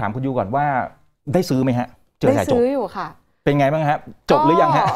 ถามคุณยูก่อนว่าได้ซื้อไหมฮะ เจอได้ซื้ออยู่ค่ะ เป็นไงบ้างฮะ จบหรือยังฮะ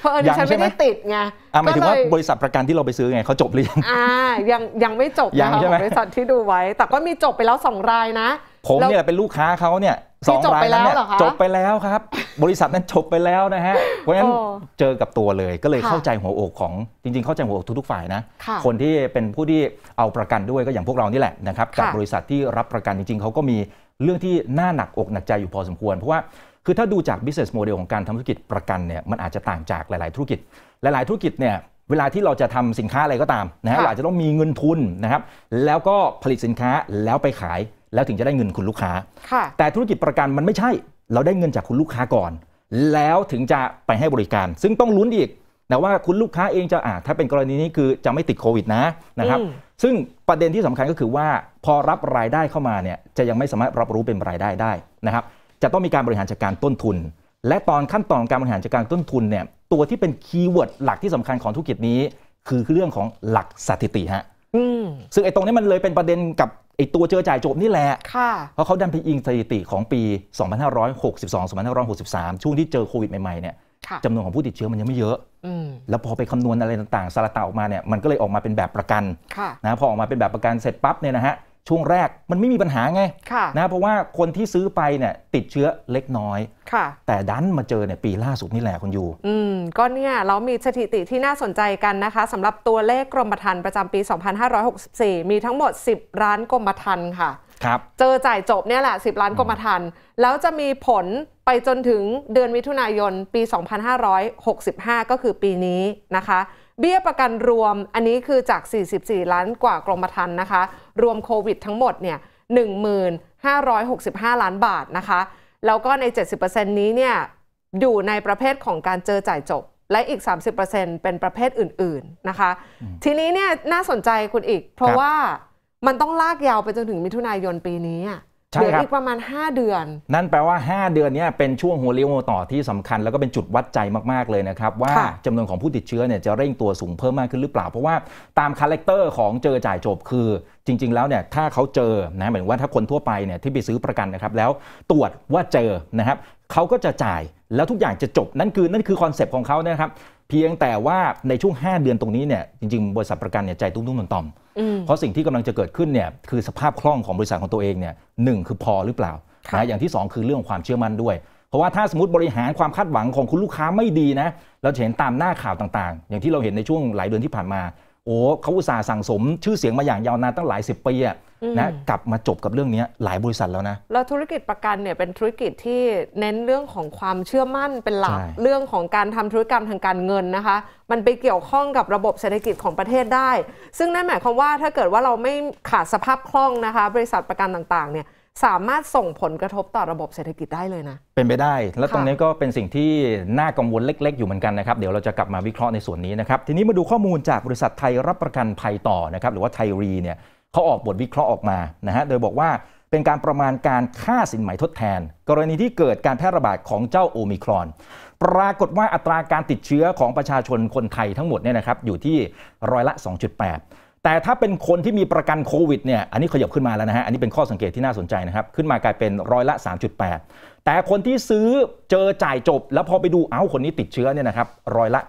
เพราะฉันไม่ได้ติดไงอ่าหมายถึงว่าบริษัทประกันที่เราไปซื้อไงเขาจบหรือยังอ่ายังยังไม่จบยังใช่ไหมบริษัทที่ดูไว้ แต่ก็มีจบไปแล้วสองรายนะ ผมเนี่ยเป็นลูกค้าเขาเนี่ยสองรายนล้วเหรอคะจบไปแล้วครับ บริษัทนั้นจบไปแล้วนะฮะเพราะฉะนั้นเจอกับตัวเลยก็เลยเข้าใจหัวอกของจริงๆ เข้าใจหัวอกทุกๆฝ่ายนะคนที่เป็นผู้ที่เอาประกันด้วยก็อย่างพวกเรานี่แหละนะครับกับบริษัทที่รับประกันจริง ๆเขาก็มีเรื่องที่น่าหนักอกหนักใจอยู่พอสมควรเพราะว่าคือถ้าดูจาก business model ของการทำธุรกิจประกันเนี่ยมันอาจจะต่างจากหลายๆ ธุรกิจ หลายๆ ธุรกิจเนี่ยเวลาที่เราจะทำสินค้าอะไรก็ตามนะฮะอาจจะต้องมีเงินทุนนะครับแล้วก็ผลิตสินค้าแล้วไปขายแล้วถึงจะได้เงินคุณลูกค้าแต่ธุรกิจประกันมันไม่ใช่ เราได้เงินจากคุณลูกค้าก่อน แล้วถึงจะไปให้บริการ ซึ่งต้องลุ้นอีกนะว่าคุณลูกค้าเองจะอ่าถ้าเป็นกรณีนี้คือจะไม่ติดโควิดนะนะครับ ซึ่งประเด็นที่สำคัญก็คือว่า พอรับรายได้เข้ามาเนี่ย จะยังไม่สามารถรับรู้เป็นรายได้ได้นะครับ จะต้องมีการบริหารจัดการต้นทุน และตอนขั้นตอนการบริหารจัดการต้นทุนเนี่ยตัวที่เป็นคีย์เวิร์ดหลักที่สำคัญของธุรกิจนี้คือเรื่องของหลักสถิติฮะซึ่งไอ้ตรงนี้มันเลยเป็นประเด็นกับไอตัวเจอจ่ายจบนี่แหละ เพราะเขาดันไปอิงสถิติของปี 2562-2563 ช่วงที่เจอโควิดใหม่ๆเนี่ยจำนวนของผู้ติดเชื้อมันยังไม่เยอะแล้วพอไปคำนวณอะไรต่างๆสาระตาออกมาเนี่ยมันก็เลยออกมาเป็นแบบประกันนะพอออกมาเป็นแบบประกันเสร็จปั๊บเนี่ยนะฮะช่วงแรกมันไม่มีปัญหาไงะนะ เพราะว่าคนที่ซื้อไปเนี่ยติดเชื้อเล็กน้อยแต่ดันมาเจอเนี่ยปีล่าสุดนี่แหละคุณยูอืม ก็เนี่ยเรามีสถิติที่น่าสนใจกันนะคะสำหรับตัวเลขกรมธรรม์ประจำปี 2564 มีทั้งหมด 10 ร้านกรมธรรม์ค่ะครับเจอจ่ายจบเนี่ยแหละ 10ล้านกรมธรรม์แล้วจะมีผลไปจนถึงเดือนมิถุนายนปี 2565 ก็คือปีนี้นะคะเบี้ยประกันรวมอันนี้คือจาก 44 ล้านกว่ากรมธรรม์นะคะรวมโควิดทั้งหมดเนี่ย 1,565 ล้านบาทนะคะ แล้วก็ใน 70%นี้เนี่ยอยู่ในประเภทของการเจอจ่ายจบและอีก 30%เป็นประเภทอื่นๆนะคะ ทีนี้เนี่ยน่าสนใจคุณอีก เพราะว่ามันต้องลากยาวไปจนถึงมิถุนายนปีนี้เหลืออีกประมาณ 5 เดือน นั่นแปลว่า 5 เดือนนี้เป็นช่วงหัวเลี้ยวหัวต่อที่สำคัญ แล้วก็เป็นจุดวัดใจมากๆเลยนะครับ ว่าจำนวนของผู้ติดเชื้อเนี่ยจะเร่งตัวสูงเพิ่มมากขึ้นหรือเปล่า เพราะว่าตามคาแรคเตอร์ของเจอจ่ายจบคือ จริงๆแล้วเนี่ยถ้าเขาเจอนะหมายว่าถ้าคนทั่วไปเนี่ยที่ไปซื้อประกันนะครับแล้วตรวจว่าเจอนะครับเขาก็จะจ่ายแล้วทุกอย่างจะจบนั่นคือนั่นคือคอนเซปต์ของเขานะครับเพียงแต่ว่าในช่วง 5 เดือนตรงนี้เนี่ยจริง ๆ บริษัทประกันเนี่ยใจตุ้มๆตตอมเพราะสิ่งที่กำลังจะเกิดขึ้นเนี่ยคือสภาพคล่องของบริษัทของตัวเองเนี่ยหนึ่งคือพอหรือเปล่านะอย่างที่ 2 คือเรื่ององความเชื่อมั่นด้วย เพราะว่าถ้าสมมติบริหารความคาดหวังของคุณลูกค้าไม่ดีนะเราเห็นตามหน้าข่าวต่างๆ อย่างที่เราเห็นในช่วงหลายเดือนที่ผ่านมาโอ้เขาอุตส่าห์สั่งสมชื่อเสียงมาอย่างยาวนานตั้งหลายสิบปีอะนะกลับมาจบกับเรื่องนี้หลายบริษัทแล้วนะแล้วธุรกิจประกันเนี่ยเป็นธุรกิจที่เน้นเรื่องของความเชื่อมั่นเป็นหลักเรื่องของการทำธุรกรรมทางการเงินนะคะมันไปเกี่ยวข้องกับระบบเศรษฐกิจของประเทศได้ ซึ่งนั่นหมายความว่าถ้าเกิดว่าเราไม่ขาดสภาพคล่องนะคะบริษัทประกันต่างๆเนี่ยสามารถส่งผลกระทบต่อระบบเศรษฐกิจได้เลยนะ เป็นไปได้ และตรงนี้ก็เป็นสิ่งที่น่ากังวลเล็กๆ อยู่เหมือนกันนะครับ เดี๋ยวเราจะกลับมาวิเคราะห์ในส่วนนี้นะครับ ทีนี้มาดูข้อมูลจากบริษัทไทยรับประกันภัยต่อนะครับ หรือว่าไทยรีเนี่ยเขาออกบทวิเคราะห์ออกมานะฮะ โดยบอกว่าเป็นการประมาณการค่าสินไหมทดแทน กรณีที่เกิดการแพร่ระบาดของเจ้าโอมิครอน ปรากฏว่าอัตราการติดเชื้อของประชาชนคนไทยทั้งหมดเนี่ยนะครับอยู่ที่ร้อยละ 2.8แต่ถ้าเป็นคนที่มีประกันโควิดเนี่ยอันนี้ขยับขึ้นมาแล้วนะฮะอันนี้เป็นข้อสังเกตที่น่าสนใจนะครับ ขึ้นมากลายเป็นร้อยละ 3.8 แต่คนที่ซื้อเจอจ่ายจบ แล้วพอไปดูเอ้าคนนี้ติดเชื้อเนี่ยนะครับร้อยละ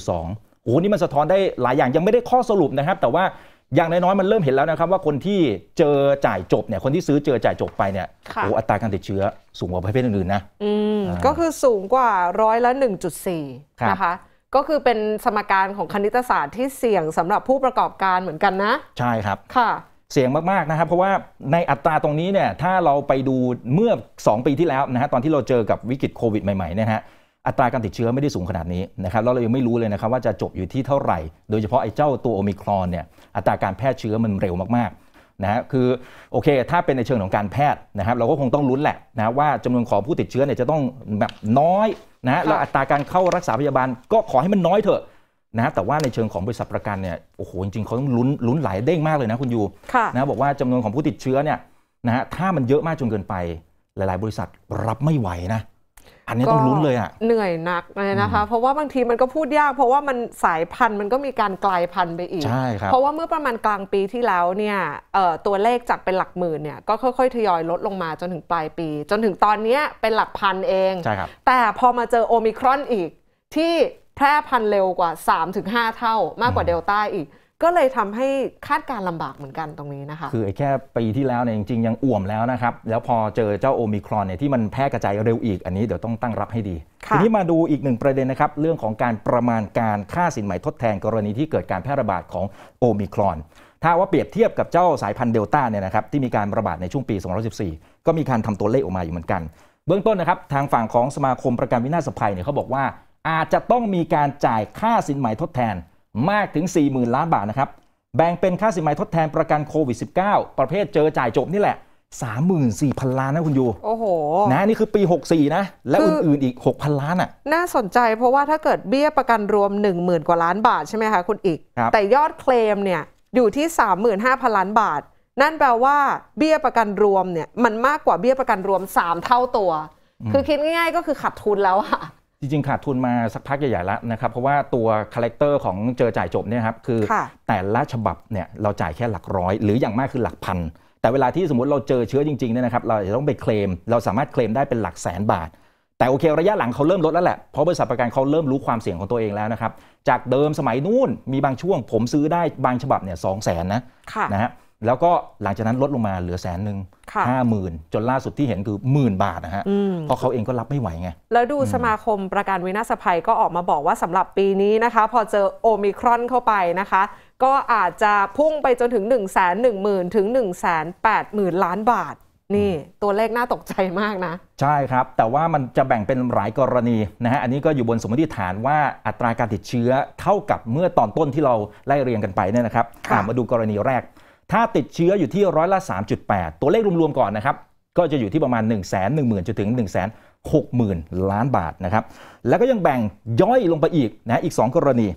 4.2โอ้โหนี่มันสะท้อนได้หลายอย่างยังไม่ได้ข้อสรุปนะครับ แต่ว่าอย่างน้อยๆ มันเริ่มเห็นแล้วนะครับ ว่าคนที่เจอจ่ายจบเนี่ยคนที่ซื้อเจอจ่ายจบไปเนี่ยโอ้อัตราการติดเชื้อสูงกว่าประเภทอื่นๆนะ อืม ก็คือสูงกว่าร้อยละ1.4นะคะก็คือเป็นสมการของคณิตศาสตร์ที่เสี่ยงสำหรับผู้ประกอบการเหมือนกันนะ ใช่ครับค่ะ เสี่ยงมากๆนะครับเพราะว่าในอัตราตรงนี้เนี่ยถ้าเราไปดูเมื่อ 2 ปีที่แล้วนะฮะตอนที่เราเจอกับวิกฤตโควิดใหม่ๆเนี่ยฮะอัตราการติดเชื้อไม่ได้สูงขนาดนี้นะครับแล้วเรายังไม่รู้เลยนะครับว่าจะจบอยู่ที่เท่าไหร่ โดยเฉพาะไอ้เจ้าตัวโอมิครอนเนี่ยอัตราการแพร่เชื้อมันเร็วมากๆนะฮะคือโอเคถ้าเป็นในเชิงของการแพทย์นะครับเราก็คงต้องลุ้นแหละนะว่าจำนวนของผู้ติดเชื้อเนี่ยจะต้องแบบน้อยนะแล้วอัตราการเข้ารักษาพยาบาลก็ขอให้มันน้อยเถอะนะ แต่ว่าในเชิงของบริษัทประกันเนี่ย โอ้โห จริงๆ เขาต้องลุ้นลุ้นหลายเด้งมากเลยนะคุณยูะนะบอกว่าจำนวนของผู้ติดเชื้อเนี่ยนะฮะ ถ้ามันเยอะมากจนเกินไป หลายๆบริษัทรับไม่ไหวนะอันนี้ต้องลุ้นเลยอ่ะ เหนื่อยนักเลยนะคะ เพราะว่าบางทีมันก็พูดยาก เพราะว่ามันสายพันธุ์มันก็มีการกลายพันธุ์ไปอีก ใช่ครับ เพราะว่าเมื่อประมาณกลางปีที่แล้วเนี่ยตัวเลขจากเป็นหลักหมื่นเนี่ยก็ค่อยๆทยอยลดลงมาจนถึงปลายปี จนถึงตอนนี้เป็นหลักพันเองใช่ครับแต่พอมาเจอโอมิครอนอีก ที่แพร่พันธุ์เร็วกว่า 3-5 เท่ามากกว่าเดลต้าอีกก็เลยทำให้คาดการลำบากเหมือนกันตรงนี้นะคะคือแค่ปีที่แล้วเนี่ยจริง ๆ ยังอ่วมแล้วนะครับ แล้วพอเจอเจ้าโอมิครอนเนี่ยที่มันแพร่กระจายเร็วอีกอันนี้เดี๋ยวต้องตั้งรับให้ดี ทีนี้มาดูอีกหนึ่งประเด็นนะครับ เรื่องของการประมาณการค่าสินใหม่ทดแทนกรณีที่เกิดการแพร่ระบาดของโอมิครอนถ้าว่าเปรียบเทียบกับเจ้าสายพันธุ์เดลต้าเนี่ยนะครับที่มีการระบาดในช่วงปี 2014 ก็มีการทำตัวเลขออกมาอยู่เหมือนกัน เบื้องต้นนะครับทางฝั่งของสมาคมประกันวินาศภัยเนี่ยเขาบอกว่าอาจจะต้องมีการจ่ายค่าสินใหม่ทดแทนมากถึง 40,000 ล้านบาทนะครับแบ่งเป็นค่าสินไหมทดแทนประกันโควิด -19 ประเภทเจอจ่ายจบนี่แหละ 34,000ล้านนะคุณยูโอ้โหนะนี่คือปี 64นะและอื่นๆอีก6,000ล้านอ่ะน่าสนใจเพราะว่าถ้าเกิดเบี้ยประกันรวม 10,000 กว่าล้านบาท ใช่ไหมคะคุณอีก แต่ยอดเคลมเนี่ยอยู่ที่ 35,000ล้านบาท นั่นแปลว่า เบี้ยประกันรวมเนี่ยมันมากกว่าเบี้ยประกันรวม 3 เท่าตัว คือคิดง่ายๆก็คือขาดทุนแล้วอะจริงๆขาดทุนมาสักพักใหญ่ๆ แล้วนะครับ เพราะว่าตัวคาแรคเตอร์ของเจอจ่ายจบเนี่ยครับคือแต่ละฉบับเนี่ยเราจ่ายแค่หลักร้อย หรืออย่างมากคือหลักพันแต่เวลาที่สมมติเราเจอเชื้อจริง ๆเนี่ยนะครับ เราจะต้องไปเคลม เราสามารถเคลมได้เป็นหลักแสนบาท แต่โอเคระยะหลังเขาเริ่มลดแล้วแหละ เพราะบริษัทประกันเขาเริ่มรู้ความเสี่ยงของตัวเองแล้วนะครับ จากเดิมสมัยนู่นมีบางช่วงผมซื้อได้บางฉบับเนี่ยสองแสนนะนะฮะแล้วก็หลังจากนั้นลดลงมาเหลือแสนหนึ่งห้าหมื่นจนล่าสุดที่เห็นคือหมื่นบาทนะฮะเพราะเขาเองก็รับไม่ไหวไงแล้วดูสมาคมประกันวินาศภัยก็ออกมาบอกว่าสำหรับปีนี้นะคะ พอเจอโอมิครอนเข้าไปนะคะ ก็อาจจะพุ่งไปจนถึง1ึ0 0 0 0ถึง 1 8 0 0 0 0ล้านบาทนี่ตัวเลขน่าตกใจมากนะ ใช่ครับแต่ว่ามันจะแบ่งเป็นหลายกรณีนะฮะอันนี้ก็อยู่บนสมมติฐานว่าอัตราการติดเชื้อเท่ากับเมื่อตอนต้นที่เราไล่เรียงกันไปเนี่ยนะครับมาดูกรณีแรกถ้าติดเชื้ออยู่ที่ร้อยละ 3.8 ตัวเลขรวมๆก่อนนะครับก็จะอยู่ที่ประมาณ1 1 0 0 0 0จนถึง1 6 0 0 0 0 ล้านบาทนะครับแล้วก็ยังแบ่งย่อยลงไปอีกนะอีก 2 กรณี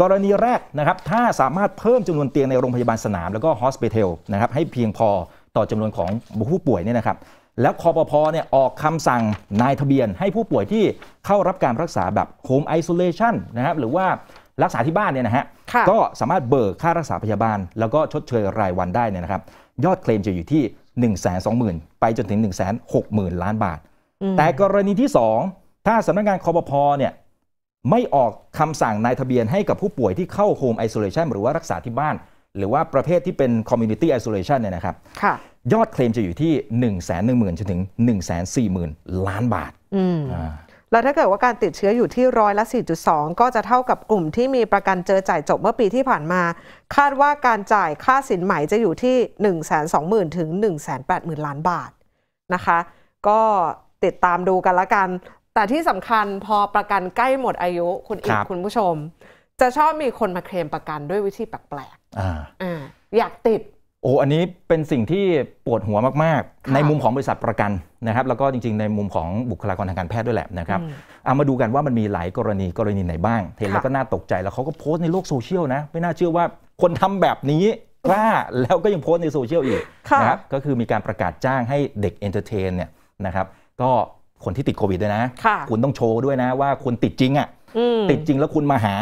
กรณีแรกนะครับถ้าสามารถเพิ่มจำนวนเตียงในโรงพยาบาลสนามแล้วก็ฮอสเปเทลนะครับให้เพียงพอต่อจำนวนของผู้ป่วยเนี่ยนะครับ แล้วคอปพอเนี่ยออกคำสั่งนายทะเบียนให้ผู้ป่วยที่เข้ารับการรักษาแบบโฮมไอโซเลชันนะครับหรือว่ารักษาที่บ้านเนี่ยนะฮะก็สามารถเบิกค่ารักษาพยาบาลแล้วก็ชดเชยรายวันได้เนี่ยนะครับ ยอดเคลมจะอยู่ที่1ึ0 0 0สไปจนถึง1 6 0 0 0 0 ล้านบาท แต่กรณีที่ 2 ถ้าสำนักงานคอปพอเนี่ยไม่ออกคำสั่งนายทะเบียนให้กับผู้ป่วยที่เข้าโฮมไอโซเลชันหรือว่ารักษาที่บ้าน หรือว่าประเภทที่เป็นคอมมูนิตี้ไอโซเลชันเนี่ยนะครับยอดเคลมจะอยู่ที่1 1 0 0 0 0จนถึง1หม0 0นล้านบาทและถ้าเกิดว่าการติดเชื้ออยู่ที่ร้อยละ4.2 ก็จะเท่ากับกลุ่มที่มีประกันเจอจ่ายจบเมื่อปีที่ผ่านมา คาดว่าการจ่ายค่าสินไหมจะอยู่ที่ 120,000ถึง 180,000 ล้านบาทนะคะ ก็ติดตามดูกันละกัน แต่ที่สำคัญพอประกันใกล้หมดอายุคุณอีกคุณผู้ชม จะชอบมีคนมาเคลมประกันด้วยวิธีแปลกๆอออยากติดโอ้ อันนี้เป็นสิ่งที่ปวดหัวมากๆ ในมุมของบริษัทประกันนะครับ แล้วก็จริงๆ ในมุมของบุคลากรทางการแพทย์ด้วยแหละนะครับเอามาดูกันว่ามันมีหลายกรณีกรณีไหนบ้างเห็นแล้วก็น่าตกใจแล้วเขาก็โพสต์ในโลกโซเชียลนะ ไม่น่าเชื่อว่าคนทำแบบนี้กล้าแล้วก็ยังโพสต์ในโซเชียลอีกนะครับ ก็คือมีการประกาศจ้างให้เด็กเอนเตอร์เทนเนี่ยนะครับ ก็คนที่ติดโควิดด้วยนะ คุณต้องโชว์ด้วยนะว่าคุณติดจริงอ่ะ ติดจริงแล้วคุณมาหา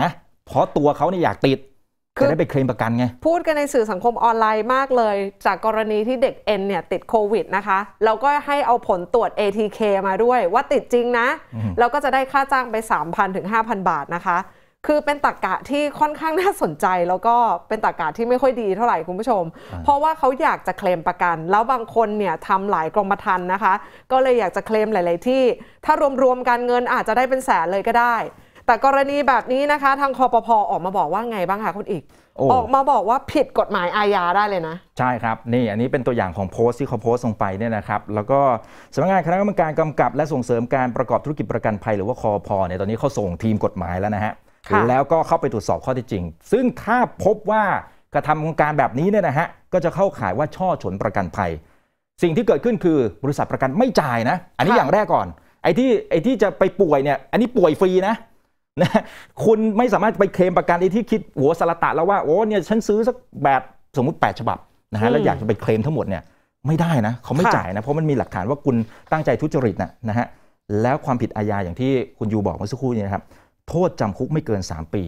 เพราะตัวเขาเนี่ยอยากติดจะได้ไปเคลมประกันไง พูดกันในสื่อสังคมออนไลน์มากเลย จากกรณีที่เด็กเอ็นเนี่ยติดโควิดนะคะแล้วก็ให้เอาผลตรวจ ATK มาด้วยว่าติดจริงนะแล้วก็จะได้ค่าจ้างไป 3,000ถึง5,000 บาทนะคะ คือเป็นตรกกะที่ค่อนข้างน่าสนใจ แล้วก็เป็นตรกกะที่ไม่ค่อยดีเท่าไหร่คุณผู้ชม เพราะว่าเขาอยากจะเคลมประกัน แล้วบางคนเนี่ยทำหลายกรมธรรม์นะคะ ก็เลยอยากจะเคลมหลาย ๆ ที่ ถ้ารวม ๆ กันเงินอาจจะได้เป็นแสนเลยก็ได้แต่กรณีแบบนี้นะคะทางคอปพอออกมาบอกว่าไงบ้างคะคุณอีกอออกมาบอกว่าผิดกฎหมายอาญาได้เลยนะ ใช่ครับนี่อันนี้เป็นตัวอย่างของโพสต์ที่เขาโพสต์่งไปเนี่ยนะครับแล้วก็สำนักงานคณะกรรมการกำกับและส่งเสริมการประกอบธุรกิจประกันภัยหรือว่าคอพอเนี่ยตอนนี้เขาส่งทีมกฎหมายแล้วนะฮะแล้วก็เข้าไปตรวจสอบข้อที่จริง ซึ่งถ้าพบว่ากระทำการแบบนี้เนี่ยนะฮะก็จะเข้าข่ายว่าช่อฉนประกันภัย สิ่งที่เกิดขึ้นคือบริษัทประกันไม่จ่ายนะอันนี้อย่างแรกก่อนไอ้ที่ไอ้ที่จะไปป่วยเนี่ยอันนี้ป่วยฟรีนะนะคุณไม่สามารถไปเคลมประกันที่คิดหัวสลตะแล้วว่า โอ้เนี่ยฉันซื้อสักแปดสมมติ 8 ฉบับนะฮะแล้วอยากจะไปเคลมทั้งหมดเนี่ยไม่ได้นะ เขาไม่จ่ายนะเพราะมันมีหลักฐานว่าคุณตั้งใจทุจริตนะนะฮะแล้วความผิดอาญาอย่างที่คุณยูบอกเมื่อสักครู่นี้นะครับ โทษจำคุกไม่เกิน 3 ปี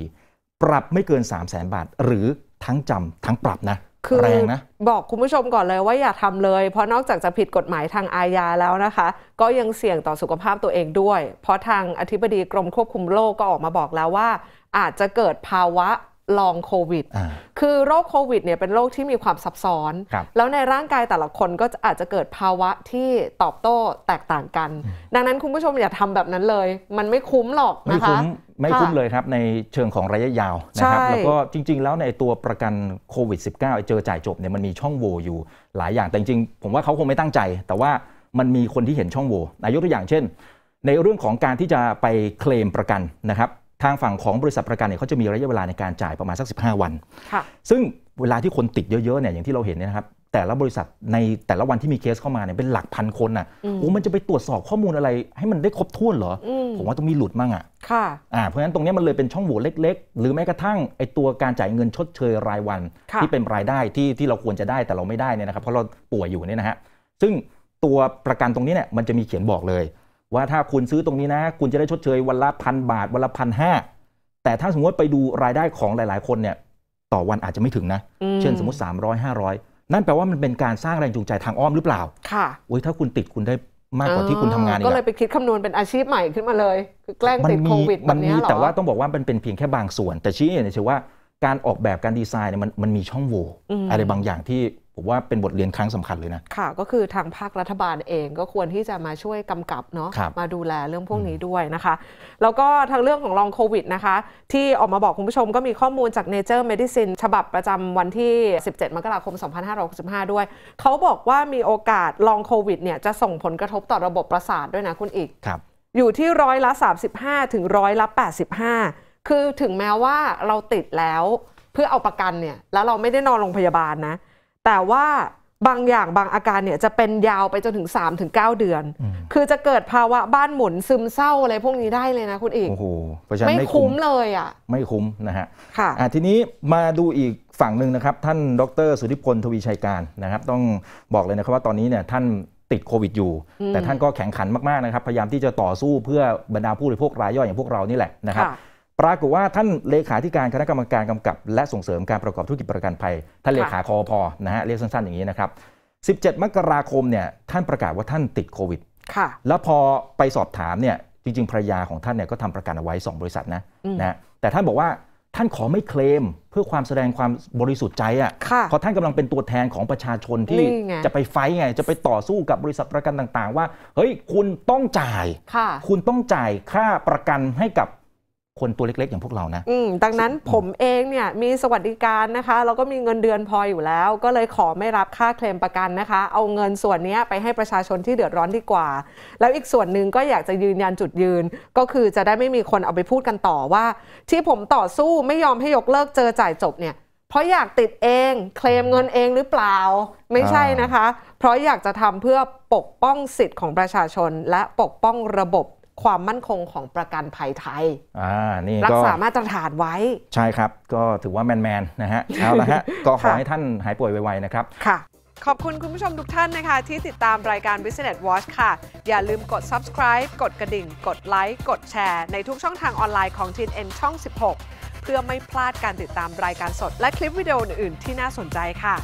ปรับไม่เกิน3 0 0แสนบาทหรือทั้งจำทั้งปรับนะคือแรงนะบอกคุณผู้ชมก่อนเลยว่าอย่าทำเลย เพราะนอกจากจะผิดกฎหมายทางอาญาแล้วนะคะ ก็ยังเสี่ยงต่อสุขภาพตัวเองด้วย เพราะทางอธิบดีกรมควบคุมโรคกก็ออกมาบอกแล้วว่า อาจจะเกิดภาวะลองโควิดคือโรคโควิดเนี่ยเป็นโรคที่มีความซับซ้อน แล้วในร่างกายแต่ละคนก็อาจจะเกิดภาวะที่ตอบโต้แตกต่างกัน ดังนั้นคุณผู้ชมอย่าทำแบบนั้นเลย มันไม่คุ้มหรอกนะคะไม่คุ้มเลยครับ ในเชิงของระยะยาวนะครับแล้วก็จริง ๆแล้วในตัวประกันโควิด -19 เจอจ่ายจบเนี่ยมันมีช่องโหว่อยู่หลายอย่างแต่จริงๆ ผมว่าเขาคงไม่ตั้งใจ แต่ว่ามันมีคนที่เห็นช่องโหว่นยกตัวอย่างเช่น ในเรื่องของการที่จะไปเคลมประกันนะครับทางฝั่งของบริษัทประกันเนี่ยเขาจะมีระยะเวลาในการจ่ายประมาณสัก15 วัน ค่ะ ซึ่งเวลาที่คนติดเยอะๆเนี่ยอย่างที่เราเห็นเนี่ยนะครับแต่ละบริษัทในแต่ละวันที่มีเคสเข้ามาเนี่ยเป็นหลักพันคนน่ะโอ้มันจะไปตรวจสอบข้อมูลอะไรให้มันได้ครบถ้วนเหรอ ผมว่าต้องมีหลุดมั่งอ่ะค่ะอ่าเพราะฉะนั้นตรงนี้มันเลยเป็นช่องโหว่เล็กๆ หรือแม้กระทั่งไอตัวการจ่ายเงินชดเชยรายวันที่เป็นรายได้ที่ที่เราควรจะได้แต่เราไม่ได้เนี่ยนะครับเพราะเราป่วยอยู่เนี่ยนะฮะซึ่งตัวประกันตรงนี้เนี่ยมันจะมีเขียนบอกเลยว่าถ้าคุณซื้อตรงนี้นะคุณจะได้ชดเชยวันละพันบาทวันละพันห้าแต่ถ้าสมมติไปดูรายได้ของหลายๆ คนเนี่ยต่อวันอาจจะไม่ถึงนะเช่นสมมติ 300 500 นั่นแปลว่ามันเป็นการสร้างแรงจูงใจทางอ้อมหรือเปล่า ค่ะโอ้ยถ้าคุณติดคุณได้มากกว่าที่คุณทำงานก็เลยไปคิดคำนวณเป็นอาชีพใหม่ขึ้นมาเลยคือแกล้งติดโควิดแบบนี้แต่ว่าต้องบอกว่ามันเป็นเพียงแค่บางส่วน แต่ชี้เห็นเฉยว่าการออกแบบการดีไซน์เนี่ยมันมันมีช่องโหว่อะไรบางอย่างที่ผมว่าเป็นบทเรียนครั้งสำคัญเลยนะ ค่ะ ก็คือทางภาครัฐบาลเองก็ควรที่จะมาช่วยกำกับเนาะมาดูแลเรื่องพวกนี้ด้วยนะคะ แล้วก็ทางเรื่องของลองโควิดนะคะ ที่ออกมาบอกคุณผู้ชมก็มีข้อมูลจาก Nature Medicine ฉบับประจำวันที่ 17มกราคม 2565 ด้วยเขาบอกว่ามีโอกาสลองโควิดเนี่ย จะส่งผลกระทบต่อระบบประสาทด้วยนะคุณอีกครับ อยู่ที่ร้อยละ35ถึงร้อยละ85 คือถึงแม้ว่าเราติดแล้วเพื่อเอาประกันเนี่ยแล้วเราไม่ได้นอนโรงพยาบาลนะแต่ว่าบางอย่างบางอาการเนี่ยจะเป็นยาวไปจนถึง 3-9 เดือน คือจะเกิดภาวะบ้านหมุนซึมเศร้าอะไรพวกนี้ได้เลยนะคุณเอกโอ้โหเพราะฉันไม่คุ้มเลยอ่ะไม่คุ้มนะฮะค่ะะทีนี้มาดูอีกฝั่งหนึ่งนะครับ ท่านดรสุธิพลทวีชัยการนะครับต้องบอกเลยนะครับว่าตอนนี้เนี่ยท่านติดโควิดอยู่ แต่ท่านก็แข็งขันมากๆนะครับ พยายามที่จะต่อสู้เพื่อบรรดาผู้บริโภครายย่อยอย่างพวกเรานี่แหละนะครับปรากฏว่าท่านเลขาธิการคณะกรรมการกำกับและส่งเสริมการประกอบธุรกิจประกันภัยท่านเลขาคอพอนะฮะเรียกสั้นๆอย่างนี้นะครับ 17 มกราคมเนี่ยท่านประกาศว่าท่านติดโควิด ค่ะ แล้วพอไปสอบถามเนี่ยจริงๆภรรยาของท่านเนี่ยก็ทำประกันเอาไว้ 2 บริษัทนะนะแต่ท่านบอกว่าท่านขอไม่เคลมเพื่อความแสดงความบริสุทธิ์ใจอะ่ะ เพราะท่านกำลังเป็นตัวแทนของประชาชนที่จะไปไฟไงจะไปต่อสู้กับบริษัทประกันต่าง ๆ ว่าเฮ้ยคุณต้องจ่าย คุณต้องจ่ายค่าประกันให้กับคนตัวเล็ก ๆ อย่างพวกเรานะดังนั้นผมเองเนี่ยมีสวัสดิการนะคะแล้วก็มีเงินเดือนพออยู่แล้ว ก็เลยขอไม่รับค่าเคลมประกันนะคะ เอาเงินส่วนนี้ไปให้ประชาชนที่เดือดร้อนดีกว่า แล้วอีกส่วนหนึ่งก็อยากจะยืนยันจุดยืนก็คือจะได้ไม่มีคนเอาไปพูดกันต่อว่า ที่ผมต่อสู้ไม่ยอมให้ยกเลิกเจอจ่ายจบเนี่ยเพราะอยากติดเอง เคลมเงินเองหรือเปล่าไม่ใช่นะคะ เพราะอยากจะทำเพื่อปกป้องสิทธิ์ของประชาชนและปกป้องระบบความมั่นคงของประกันภัยไทยอ่า นี่รักษามาตรฐานไว้ ใช่ครับ ก็ถือว่าแมน ๆ นะฮะ เอาละฮะ ก็ขอให้ท่านหายป่วยไวๆนะครับ ค่ะ ขอบคุณคุณผู้ชมทุกท่านนะคะที่ติดตามรายการ Business Watch ค่ะ อย่าลืมกด subscribe กดกระดิ่ง กดไลค์ กดแชร์ในทุกช่องทางออนไลน์ของ t ีนเอ็นช่อง 16 เพื่อไม่พลาดการติดตามรายการสดและคลิปวิดีโออื่นๆที่น่าสนใจค่ะ